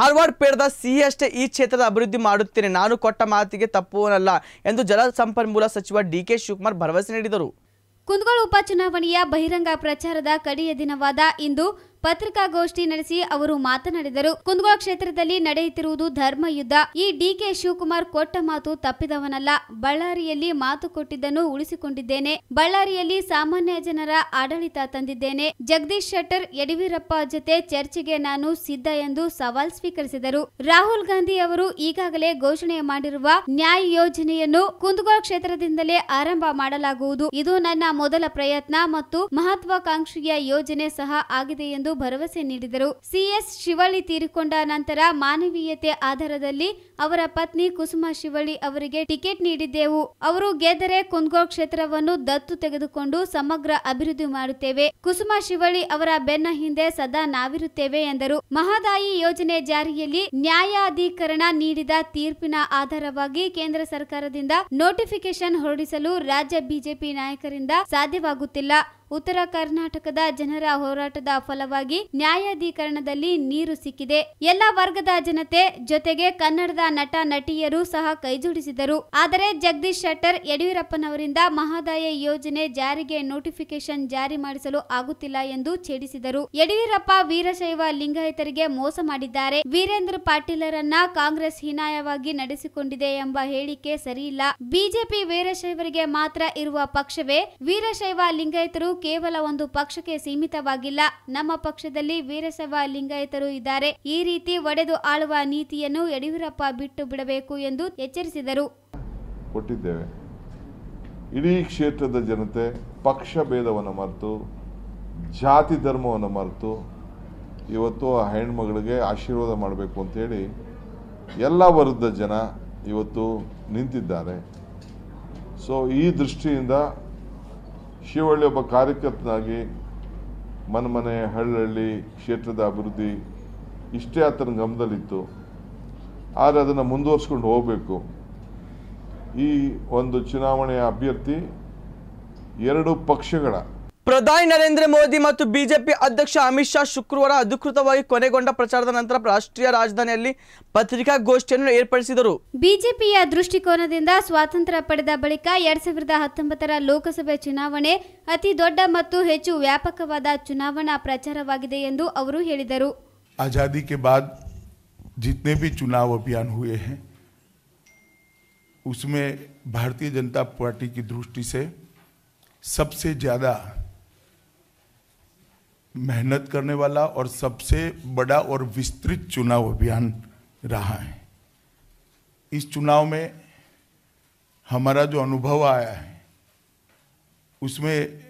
Harvard ಪೇಡದ ಸಿಹಿಯಷ್ಟೇ ಈ ಕ್ಷೇತ್ರದ ಅಭಿವೃದ್ಧಿ ಮಾಡುತ್ತೇನೆ ನಾನು ಕೊಟ್ಟ ಮಾತಿಗೆ ತಪ್ಪುವನಲ್ಲ ಎಂದು ಜಲಸಂಪನ್ಮೂಲ ಸಚಿವ ಡಿಕೆ ಶಿವಕುಮಾರ್ ಭರವಸೆ ನೀಡಿದರು ಕುಂದಗೋಳ ಉಪಚುನಾವಣೆಯ ಬಹಿರಂಗ ಪ್ರಚಾರದ ಕಡೆಯ ದಿನವಾದ ಇಂದು ಪತ್ರಿಕಾಗೋಷ್ಠಿ ನಡೆಸಿ ಅವರು ಮಾತನಾಡಿದರು ಕುಂದಗೋಳ ಕ್ಷೇತ್ರದಲ್ಲಿ ನಡೆಯುತ್ತಿರುವುದು ಧರ್ಮ ಯುದ್ಧ ಈ ಡಿಕೆ ಶಿವಕುಮಾರ್ ಕೊಟ್ಟ ಮಾತು ತಪ್ಪಿದವನಲ್ಲ ಬಳ್ಳಾರಿಯಲ್ಲಿ ಮಾತು ಕೊಟ್ಟಿದ್ದನ್ನು ಉಳಿಸಿಕೊಂಡಿದ್ದೇನೆ ಬಳ್ಳಾರಿಯಲ್ಲಿ ಸಾಮಾನ್ಯ ಜನರ ಆಡಳಿತ ತಂದಿದ್ದೇನೆ ಜಗದೀಶ್ ಶೆಟ್ಟರ್ ಯಡಿಯೂರಪ್ಪ ಜೊತೆ ಚರ್ಚೆಗೆ ನಾನು ಸಿದ್ಧ ಎಂದು ಸವಾಲ್ ಸ್ವೀಕರಿಸಿದರು ರಾಹುಲ್ ಗಾಂಧಿ ಅವರು ಈಗಾಗಲೇ ಘೋಷಣೆ ಮಾಡಿರುವ ನ್ಯಾಯ ಯೋಜನೆಯನ್ನು ಕುಂದಗೋಳ ಕ್ಷೇತ್ರದಿಂದಲೇ ಆರಂಭ ಮಾಡಲಾಗುವುದು ಇದು ನನ್ನ ಮೊದಲ ಪ್ರಯತ್ನ ಮತ್ತು ಮಹತ್ವಾಕಾಂಕ್ಷೆಯ ಯೋಜನೆ ಸಹ ಆಗಿದೆ ಎಂದು ಎಂದು ಭರವಸೆ ನೀಡಿದರು ಸಿಎಸ್ ಶಿವಳ್ಳಿ ತೀರಿಕೊಂಡ ನಂತರ ಮಾನವೀಯತೆ ಆಧಾರದಲ್ಲಿ ಅವರ ಪತ್ನಿ ಕುಸುಮಾ ಶಿವಳ್ಳಿ ಅವರಿಗೆ ಟಿಕೆಟ್ ನೀಡಿದ್ದೆವು ಅವರು ಗೆದ್ದರೆ ಕುಂದಗೋಳ್ ಕ್ಷೇತ್ರವನ್ನು ದತ್ತು ತೆಗೆದುಕೊಂಡು ಸಮಗ್ರ ಅಭಿವೃದ್ಧಿ ಮಾಡುತ್ತೇವೆ ಕುಸುಮಾ ಶಿವಳ್ಳಿ ಅವರ ಬೆನ್ನ ಹಿಂದೆ ಸದಾ ನಾವಿರುತ್ತೇವೆ ಎಂದರು ಮಹದಾಯಿ ಯೋಜನೆ ಜಾರಿಯಲ್ಲಿ ನ್ಯಾಯಾಧಿಕರಣ ನೀಡಿದ ತೀರ್ಪಿನ ಆಧಾರವಾಗಿ ಕೇಂದ್ರ ಸರ್ಕಾರದಿಂದ ನೋಟಿಫಿಕೇಶನ್ ಹೊರಡಿಸಲು ರಾಜ್ಯ ಬಿಜೆಪಿ ನಾಯಕರಿಂದ ಸಾಧ್ಯವಾಗುತ್ತಿಲ್ಲ ಉತ್ತರ ಕರ್ನಾಟಕದ ಜನರ ಹೋರಾಟದ ಫಲವಾಗಿ ನ್ಯಾಯಾಧೀಕರಣದಲ್ಲಿ ನೀರು ಸಿಕ್ಕಿದೆ ಎಲ್ಲ ವರ್ಗದ ಜನತೆ ಜೊತೆಗೆ ಕನ್ನಡದ ನಟ ನಟಿಯರು ಸಹ ಕೈಜೋಡಿಸಿದರು ಆದರೆ ಜಗದೀಶ್ ಶೆಟ್ಟರ್ ಯಡಿಯೂರಪ್ಪನವರಿಂದ ಮಹದಾಯ ಯೋಜನೆ ಜಾರಿಗೆ ನೋಟಿಫಿಕೇಶನ್ ಜಾರಿ ಮಾಡಿಸಲು ಆಗುತ್ತಿಲ್ಲ ಎಂದು ಛೇಡಿಸಿದರು ಯಡಿಯೂರಪ್ಪ ವೀರಶೈವ ಲಿಂಗಾಯತರಿಗೆ ಮೋಸ ಮಾಡಿದ್ದಾರೆ ವೀರೇಂದ್ರ ಪಾಟೀಲರನ್ನ ಕಾಂಗ್ರೆಸ್ ಹೀನಾಯವಾಗಿ ನಡೆಸಿಕೊಂಡಿದೆ ಎಂಬ ಹೇಳಿಕೆ ಸರಿಯಿಲ್ಲ ಬಿಜೆಪಿ ವೀರಶೈವರಿಗೆ ಮಾತ್ರ ಇರುವ ಪಕ್ಷವೇ ವೀರಶೈವ ಲಿಂಗಾಯತರು ಕೇವಲ ಒಂದು ಪಕ್ಷಕ್ಕೆ ಸೀಮಿತವಾಗಿಲ್ಲ ನಮ್ಮ ಪಕ್ಷದಲ್ಲಿ ವೀರಸವ ಲಿಂಗಾಯತರು ಇದ್ದಾರೆ ಈ ರೀತಿ ಒಡೆದು ಆಳುವ ನೀತಿಯನ್ನು ಯಡಿಯೂರಪ್ಪ ಬಿಟ್ಟು ಬಿಡಬೇಕು ಎಂದು ಎಚ್ಚರಿಸಿದರು ಕೊಟ್ಟಿದ್ದೇವೆ ಇಡೀ ಕ್ಷೇತ್ರದ ಜನತೆ ಪಕ್ಷ ಭೇದವನ್ನು ಮರೆತು ಜಾತಿ ಧರ್ಮವನ್ನು ಮರೆತು ಇವತ್ತು ಆ ಹೆಣ್ಮಗಳಿಗೆ ಆಶೀರ್ವಾದ ಮಾಡಬೇಕು ಅಂತೇಳಿ ಎಲ್ಲ ವರ್ಗದ ಜನ ಇವತ್ತು ನಿಂತಿದ್ದಾರೆ ಸೊ ಈ ದೃಷ್ಟಿಯಿಂದ ಶಿವಳ್ಳಿ ಒಬ್ಬ ಕಾರ್ಯಕರ್ತನಾಗಿ ಮನೆ ಹಳ್ಳಹಳ್ಳಿ ಕ್ಷೇತ್ರದ ಅಭಿವೃದ್ಧಿ ಇಷ್ಟೇ ಆತನ ಗಮನದಲ್ಲಿತ್ತು ಆದರೆ ಅದನ್ನು ಮುಂದುವರ್ಸ್ಕೊಂಡು ಹೋಗಬೇಕು ಈ ಒಂದು ಚುನಾವಣೆಯ ಅಭ್ಯರ್ಥಿ ಎರಡು ಪಕ್ಷಗಳ ಪ್ರಧಾನಿ ನರೇಂದ್ರ ಮೋದಿ ಮತ್ತು ಬಿಜೆಪಿ ಅಧ್ಯಕ್ಷ ಅಮಿತ್ ಶಾ ಶುಕ್ರವಾರ ಅಧಿಕೃತವಾಗಿ ಕೊನೆಗೊಂಡ ಪ್ರಚಾರದ ನಂತರ ರಾಷ್ಟ್ರೀಯ ರಾಜಧಾನಿಯಲ್ಲಿ ಪತ್ರಿಕಾಗೋಷ್ಠಿಯನ್ನು ಏರ್ಪಡಿಸಿದರು ಬಿಜೆಪಿಯ ದೃಷ್ಟಿಕೋನದಿಂದ ಸ್ವಾತಂತ್ರ್ಯ ಪಡೆದ ಬಳಿಕ ಎರಡ್ ಸಾವಿರದ ಹತ್ತೊಂಬತ್ತರ ಲೋಕಸಭೆ ಚುನಾವಣೆ ಅತಿ ದೊಡ್ಡ ಮತ್ತು ಹೆಚ್ಚು ವ್ಯಾಪಕವಾದ ಚುನಾವಣಾ ಪ್ರಚಾರವಾಗಿದೆ ಎಂದು ಅವರು ಹೇಳಿದರು ಆಜಾದಿ ಕೆ ಬಾದ್ जितने ಬಿ चुनाव ಅಭಿಯಾನ हुए हैं उसमें भारतीय जनता पार्टी की दृष्टि से सबसे मेहनत करने वाला और सबसे बड़ा और विस्तृत चुनाव अभियान रहा है इस चुनाव में हमारा जो अनुभव आया है उसमें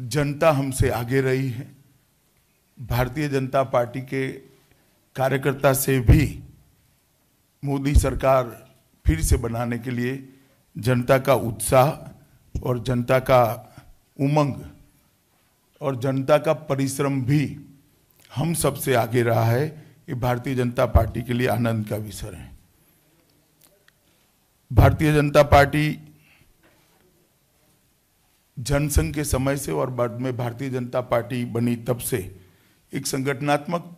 जनता हमसे आगे रही है भारतीय जनता पार्टी के कार्यकर्ता से भी मोदी सरकार फिर से बनाने के लिए जनता का उत्साह और जनता का उमंग और जनता का परिश्रम भी हम सबसे आगे रहा है ये भारतीय जनता पार्टी के लिए आनंद का विषय है भारतीय जनता पार्टी जनसंघ के समय से और बाद में भारतीय जनता पार्टी बनी तब से एक संगठनात्मक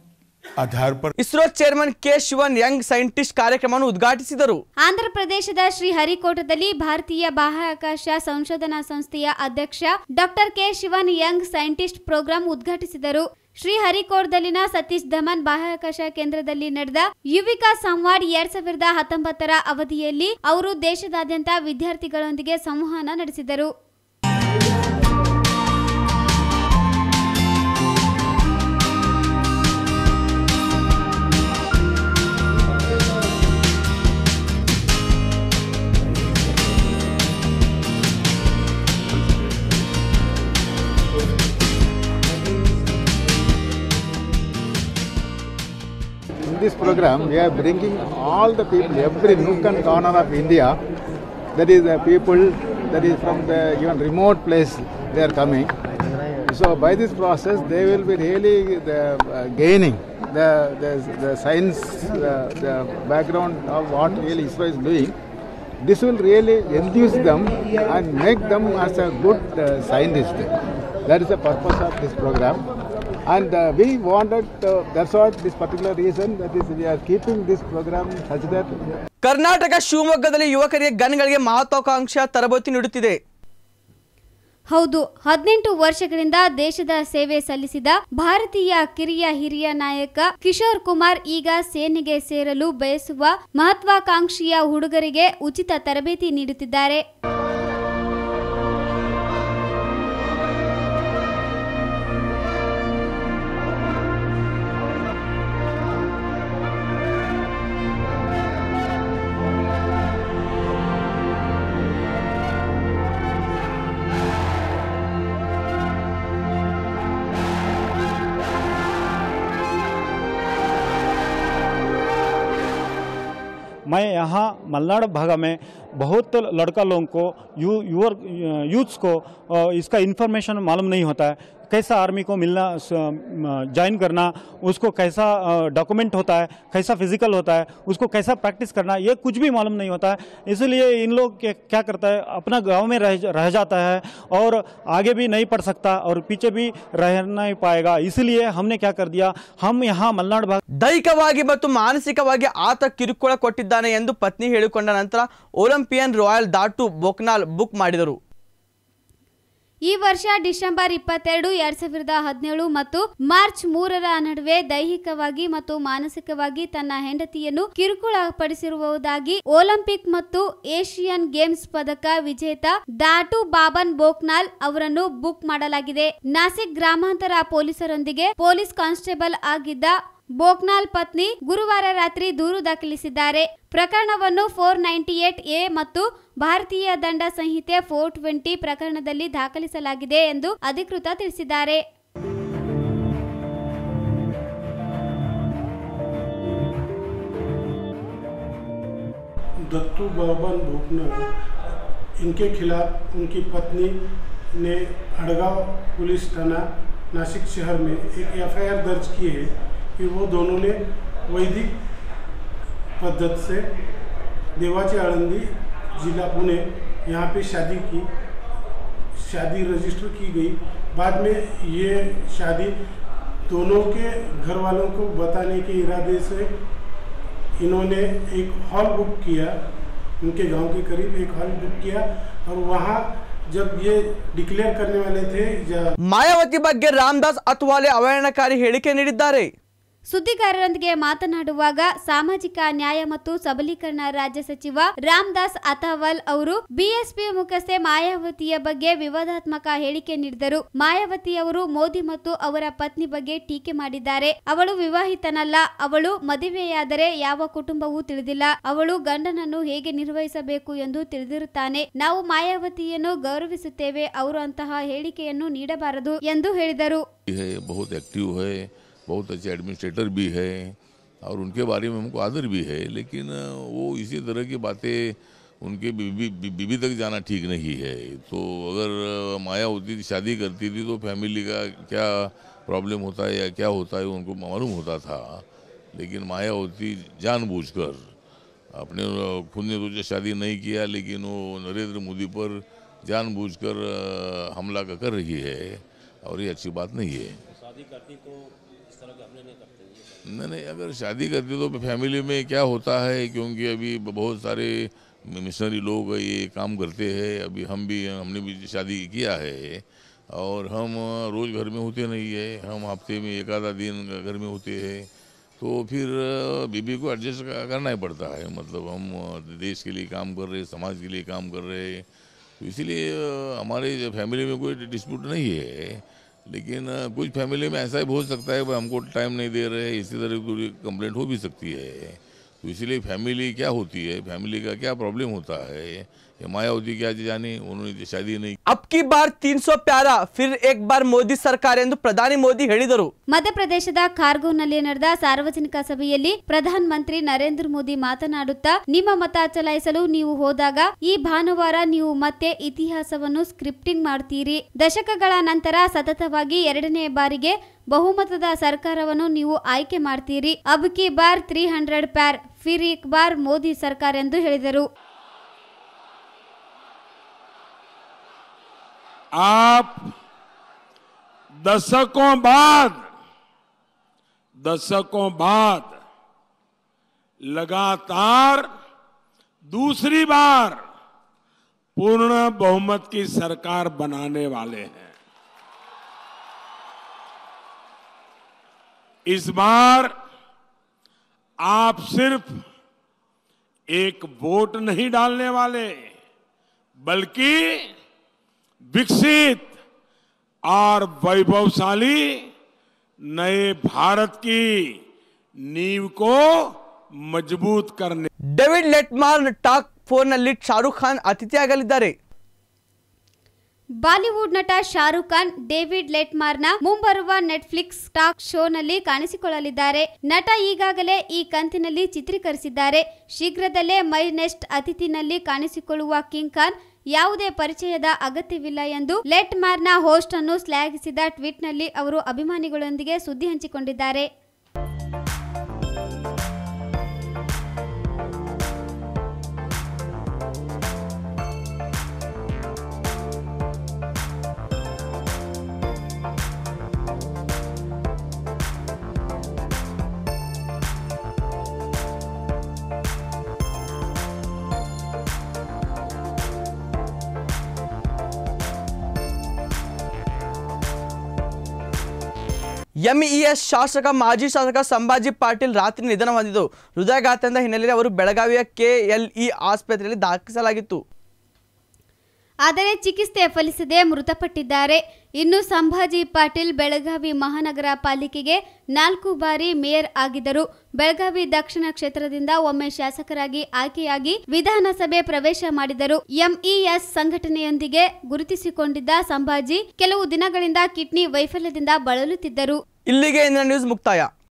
ಆಧಾರ ISRO chairman K Sivan young scientist ಕಾರ್ಯಕ್ರಮವನ್ನು ಉದ್ಘಾಟಿಸಿದರು ಆಂಧ್ರ ಪ್ರದೇಶದ ಶ್ರೀಹರಿಕೋಟದಲ್ಲಿ ಭಾರತೀಯ ಬಾಹ್ಯಾಕಾಶ ಸಂಶೋಧನಾ ಸಂಸ್ಥೆಯ ಅಧ್ಯಕ್ಷ doctor K Sivan young scientist programme ಉದ್ಘಾಟಿಸಿದರು ಶ್ರೀ ಹರಿಕೋಟದಲ್ಲಿನ ಸತೀಶ್ ಧಮನ್ ಬಾಹ್ಯಾಕಾಶ ಕೇಂದ್ರದಲ್ಲಿ ನಡೆದ ಯುವಿಕಾ ಸಂವಾಡ್ ಎರಡ್ ಸಾವಿರದ ಹತ್ತೊಂಬತ್ತರ ಅವಧಿಯಲ್ಲಿ ಅವರು ದೇಶದಾದ್ಯಂತ ವಿದ್ಯಾರ್ಥಿಗಳೊಂದಿಗೆ ಸಂವಹನ ನಡೆಸಿದರು in this program, we are bringing all the people, every nook and corner of India, that is the uh, people that is from the even remote place they are coming. So by this process, they will be really the, uh, gaining the, the, the science, the, the background of what really ISRO is doing. This will really enthuse them and make them as a good uh, scientist. That is the purpose of this program. And uh, we wanted, uh, that's what this particular reason, that is we are keeping this program such that... Karnataka ಶಿವಮೊಗ್ಗದಲ್ಲಿ ಯುವಕರಿಗೆ ಗನ್ಗಳಿಗೆ ಮಹತ್ವಾಕಾಂಕ್ಷ ತರಬೇತಿ ನೀಡುತ್ತಿದೆ ಹೌದು ಹದಿನೆಂಟು ವರ್ಷಗಳಿಂದ ದೇಶದ ಸೇವೆ ಸಲ್ಲಿಸಿದ ಭಾರತೀಯ ಕಿರಿಯ ಹಿರಿಯ ನಾಯಕ ಕಿಶೋರ್ ಕುಮಾರ್ ಈಗ ಸೇನೆಗೆ ಸೇರಲು ಬಯಸುವ ಮಹತ್ವಾಕಾಂಕ್ಷಿಯ ಹುಡುಗರಿಗೆ ಉಚಿತ ತರಬೇತಿ ನೀಡುತ್ತಿದ್ದಾರೆ मैं यहाँ मलनाड भागा में बहुत लड़का लोगों को यू युवर यूथ्स को इसका इन्फॉर्मेशन मालूम नहीं होता है कैसा आर्मी को मिलना ज्वाइन करना उसको कैसा डॉक्यूमेंट होता है कैसा फिजिकल होता है उसको कैसा प्रैक्टिस करना ये कुछ भी मालूम नहीं होता है इसलिए इन लोग क्या करता है अपना गाँव में रह रह जाता है और आगे भी नहीं पढ़ सकता और पीछे भी रह नहीं पाएगा इसलिए हमने क्या कर दिया हम यहाँ मलनाड भाग दैहिकवा मानसिकवा आत ಆತ ಕಿರುಕುಳ पत्नी है ಪತ್ನಿ ಹೇಳಿಕೊಂಡ रॉयल दाटू ರಾಯಲ್ ದಾಟು ಈ ವರ್ಷ ಡಿಸೆಂಬರ್ ಇಪ್ಪತ್ತೆರಡು ಎರಡ್ ಸಾವಿರದ ಹದಿನೇಳು ಮತ್ತು ಮಾರ್ಚ್ ಮೂರರ ನಡುವೆ ದೈಹಿಕವಾಗಿ ಮತ್ತು ಮಾನಸಿಕವಾಗಿ ತನ್ನ ಹೆಂಡತಿಯನ್ನು ಪಡಿಸಿರುವುದಾಗಿ ಒಲಿಂಪಿಕ್ ಮತ್ತು ಏಷಿಯನ್ ಗೇಮ್ಸ್ ಪದಕ ವಿಜೇತ ದಾಟು ಬಾಬನ್ ಬೋಕ್ನಾಲ್ ಅವರನ್ನು ಬುಕ್ ಮಾಡಲಾಗಿದೆ ನಾಸಿಕ್ ಗ್ರಾಮಾಂತರ ಪೊಲೀಸರೊಂದಿಗೆ ಪೊಲೀಸ್ ಕಾನ್ಸ್ಟೇಬಲ್ ಆಗಿದ್ದ ಬೋಕ್ನಾಲ್ ಪತ್ನಿ ಗುರುವಾರ ರಾತ್ರಿ ದೂರು ದಾಖಲಿಸಿದ್ದಾರೆ ಪ್ರಕರಣವನ್ನು ಫೋರ್ ನೈಂಟಿ ಏಟ್ ಎ ಮತ್ತು ಭಾರತೀಯ ದಂಡ ಸಂಹಿತೆ ಫೋರ್ ಟ್ವೆಂಟಿ ಪ್ರಕರಣದಲ್ಲಿ ದಾಖಲಿಸಲಾಗಿದೆ ಎಂದು ಅಧಿಕೃತ ತಿಳಿಸಿದ್ದಾರೆ ने अड़गांव पुलिस थाना नासिक शहर में एक एफआईआर दर्ज की है कि वो दोनों ने वैदिक पद्धत से देवाची आळंदी जिला पुणे यहाँ पे शादी की शादी रजिस्टर की गई बाद में ये शादी दोनों के घर वालों को बताने के इरादे से इन्होंने एक हॉल बुक किया उनके गांव के करीब एक हॉल बुक किया और वहाँ जब ये डिक्लेयर करने वाले थे मायावती बग्गे रामदास अतवाले ಅವಹೇಳನಕಾರಿ ಹೇಳಿಕೆ ಸುದ್ದಿಗಾರರೊಂದಿಗೆ ಮಾತನಾಡುವಾಗ ಸಾಮಾಜಿಕ ನ್ಯಾಯ ಮತ್ತು ಸಬಲೀಕರಣ ರಾಜ್ಯ ಸಚಿವ ರಾಮದಾಸ್ ಅಥಾವಲ್ ಅವರು ಬಿಎಸ್ಪಿ ಮುಖಸ್ಥೆ ಮಾಯಾವತಿಯ ಬಗ್ಗೆ ವಿವಾದಾತ್ಮಕ ಹೇಳಿಕೆ ನೀಡಿದರು ಮಾಯಾವತಿ ಅವರು ಮೋದಿ ಮತ್ತು ಅವರ ಪತ್ನಿ ಬಗ್ಗೆ ಟೀಕೆ ಮಾಡಿದ್ದಾರೆ ಅವಳು ವಿವಾಹಿತನಲ್ಲ ಅವಳು ಮದುವೆಯಾದರೆ ಯಾವ ಕುಟುಂಬವೂ ತಿಳಿದಿಲ್ಲ ಅವಳು ಗಂಡನನ್ನು ಹೇಗೆ ನಿರ್ವಹಿಸಬೇಕು ಎಂದು ತಿಳಿದಿರುತ್ತಾನೆ ನಾವು ಮಾಯಾವತಿಯನ್ನು ಗೌರವಿಸುತ್ತೇವೆ ಅವರು ಅಂತಹ ಹೇಳಿಕೆಯನ್ನು ನೀಡಬಾರದು ಎಂದು ಹೇಳಿದರು बहुत अच्छे एडमिनिस्ट्रेटर भी है और उनके बारे में हमको आदर भी है लेकिन वो इसी तरह की बातें उनके बीबी तक जाना ठीक नहीं है तो अगर माया होती थी शादी करती थी तो फैमिली का क्या प्रॉब्लम होता है या क्या होता है उनको मालूम होता था लेकिन माया होती जानबूझकर अपने खुद ने तो शादी नहीं किया लेकिन वो नरेंद्र मोदी पर जानबूझकर हमला कर रही है और ये अच्छी बात नहीं है शादी करती तो नहीं नहीं अगर शादी करते तो फैमिली में क्या होता है क्योंकि अभी बहुत सारे मिशनरी लोग ये काम करते हैं अभी हम भी हमने भी शादी किया है और हम रोज़ घर में होते नहीं है हम हफ्ते में एक आधा दिन घर में होते हैं तो फिर बीबी को एडजस्ट करना ही पड़ता है मतलब हम देश के लिए काम कर रहे समाज के लिए काम कर रहे तो इसीलिए हमारे फैमिली में कोई डिस्प्यूट नहीं है लेकिन कुछ फैमिली में ऐसा भी हो सकता है भाई हमको टाइम नहीं दे रहे इसी तरह की कंप्लेंट हो भी सकती है तो इसीलिए फैमिली क्या होती है फैमिली का क्या प्रॉब्लम होता है ಬಾರ್ ಫಿರ್ ಏಕ್ ಬಾರ್ ಮೋದಿ ಸರ್ಕಾರ ಎಂದು ಪ್ರಧಾನಿ ಮೋದಿ ಹೇಳಿದರು ಮಧ್ಯಪ್ರದೇಶದ ಕಾರ್ಗೋನಲ್ಲಿ ನಡೆದ ಸಾರ್ವಜನಿಕ ಸಭೆಯಲ್ಲಿ ಪ್ರಧಾನ ಮಂತ್ರಿ ನರೇಂದ್ರ ಮೋದಿ ಮಾತನಾಡುತ್ತಾ ನಿಮ್ಮ ಮತ ಚಲಾಯಿಸಲು ನೀವು ಹೋದಾಗ ಈ ಭಾನುವಾರ ನೀವು ಮತ್ತೆ ಇತಿಹಾಸವನ್ನು ಸ್ಕ್ರಿಪ್ಟಿಂಗ್ ಮಾಡ್ತೀರಿ ದಶಕಗಳ ನಂತರ ಸತತವಾಗಿ ಎರಡನೇ ಬಾರಿಗೆ ಬಹುಮತದ ಸರ್ಕಾರವನ್ನು ನೀವು ಆಯ್ಕೆ ಮಾಡ್ತೀರಿ ಅಬ್ ಕಿ ಬಾರ್ ತ್ರೀ ಹಂಡ್ರೆಡ್ ಪ್ಯಾರ್ ಫಿರ್ ಏಕ್ ಬಾರ್ ಮೋದಿ ಸರ್ಕಾರ ಎಂದು ಹೇಳಿದರು आप दशकों बाद दशकों बाद लगातार दूसरी बार पूर्ण बहुमत की सरकार बनाने वाले हैं इस बार आप सिर्फ एक वोट नहीं डालने वाले बल्कि विकसित और वैभवशाली नए भारत की नींव को ಮಜಬೂತ್ ಕರ್ನೆ ಡೇವಿಡ್ ಲೆಟ್ಮಾರ್ನ್ ಟಾಕ್ ಫೋರ್ನಲ್ಲಿ ಶಾರುಖ್ ಖಾನ್ ಅತಿಥಿಯಾಗಲಿದ್ದಾರೆ ಬಾಲಿವುಡ್ ನಟ ಶಾರುಖ್ ಖಾನ್ ಡೇವಿಡ್ ಲೆಟ್ಮಾರ್ನ ಮುಂಬರುವ ನೆಟ್ಫ್ಲಿಕ್ಸ್ ಟಾಕ್ ಶೋ ನಲ್ಲಿ ಕಾಣಿಸಿಕೊಳ್ಳಲಿದ್ದಾರೆ ನಟ ಈಗಾಗಲೇ ಈ ಕಂತಿನಲ್ಲಿ ಚಿತ್ರೀಕರಿಸಿದ್ದಾರೆ ಶೀಘ್ರದಲ್ಲೇ ಮೈ ನೆಸ್ಟ್ ಅತಿಥಿನಲ್ಲಿ ಕಾಣಿಸಿಕೊಳ್ಳುವ ಕಿಂಗ್ ಖಾನ್ ಯಾವುದೇ ಪರಿಚಯದ ಅಗತ್ಯವಿಲ್ಲ ಎಂದು ಲೆಟ್ ಮಾರ್ನ ಹೋಸ್ಟ್ ಅನ್ನು ಶ್ಲಾಘಿಸಿದ ಟ್ವೀಟ್ನಲ್ಲಿ ಅವರು ಅಭಿಮಾನಿಗಳೊಂದಿಗೆ ಸುದ್ದಿ ಹಂಚಿಕೊಂಡಿದ್ದಾರೆ ಎಂಇಎಸ್ e ಶಾಸಕ ಮಾಜಿ ಶಾಸಕ ಸಂಭಾಜಿ ಪಾಟೀಲ್ ರಾತ್ರಿ ನಿಧನ ಹೊಂದಿದ್ದು ಹೃದಯಘಾತದಿಂದ ಹಿನ್ನೆಲೆಯಲ್ಲಿ ಅವರು ಬೆಳಗಾವಿಯ ಕೆಎಲ್ಇ e ಆಸ್ಪತ್ರೆಯಲ್ಲಿ ದಾಖಲಿಸಲಾಗಿತ್ತು ಆದರೆ ಚಿಕಿತ್ಸೆ ಫಲಿಸದೆ ಮೃತಪಟ್ಟಿದ್ದಾರೆ ಇನ್ನು ಸಂಭಾಜಿ ಪಾಟೀಲ್ ಬೆಳಗಾವಿ ಮಹಾನಗರ ಪಾಲಿಕೆಗೆ ನಾಲ್ಕು ಬಾರಿ ಮೇಯರ್ ಆಗಿದ್ದರು ಬೆಳಗಾವಿ ದಕ್ಷಿಣ ಕ್ಷೇತ್ರದಿಂದ ಒಮ್ಮೆ ಶಾಸಕರಾಗಿ ಆಯ್ಕೆಯಾಗಿ ವಿಧಾನಸಭೆ ಪ್ರವೇಶ ಮಾಡಿದರು ಎಂಇಎಸ್ ಸಂಘಟನೆಯೊಂದಿಗೆ ಗುರುತಿಸಿಕೊಂಡಿದ್ದ ಸಂಭಾಜಿ ಕೆಲವು ದಿನಗಳಿಂದ ಕಿಡ್ನಿ ವೈಫಲ್ಯದಿಂದ ಬಳಲುತ್ತಿದ್ದರು ಇಲ್ಲಿಗೆ ನ್ಯೂಸ್ ಮುಕ್ತಾಯ